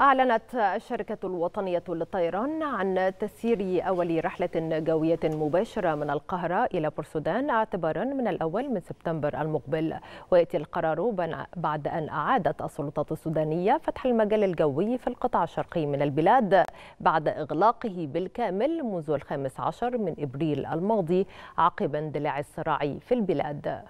أعلنت الشركة الوطنية للطيران عن تسيير أول رحلة جوية مباشرة من القاهرة إلى بورسودان اعتبارا من الأول من سبتمبر المقبل ويأتي القرار بعد أن أعادت السلطات السودانية فتح المجال الجوي في القطاع الشرقي من البلاد بعد إغلاقه بالكامل منذ الخامس عشر من إبريل الماضي عقب اندلاع الصراع في البلاد